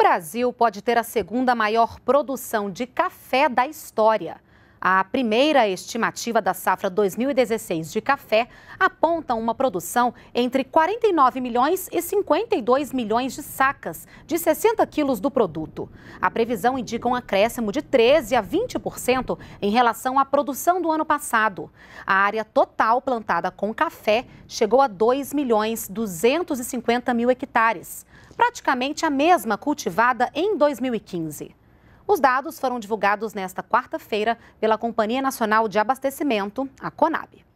O Brasil pode ter a segunda maior produção de café da história. A primeira estimativa da safra 2016 de café aponta uma produção entre 49 milhões e 52 milhões de sacas de 60 quilos do produto. A previsão indica um acréscimo de 13 a 20% em relação à produção do ano passado. A área total plantada com café chegou a 2 milhões 250 mil hectares, praticamente a mesma cultivada em 2015. Os dados foram divulgados nesta quarta-feira pela Companhia Nacional de Abastecimento, a CONAB.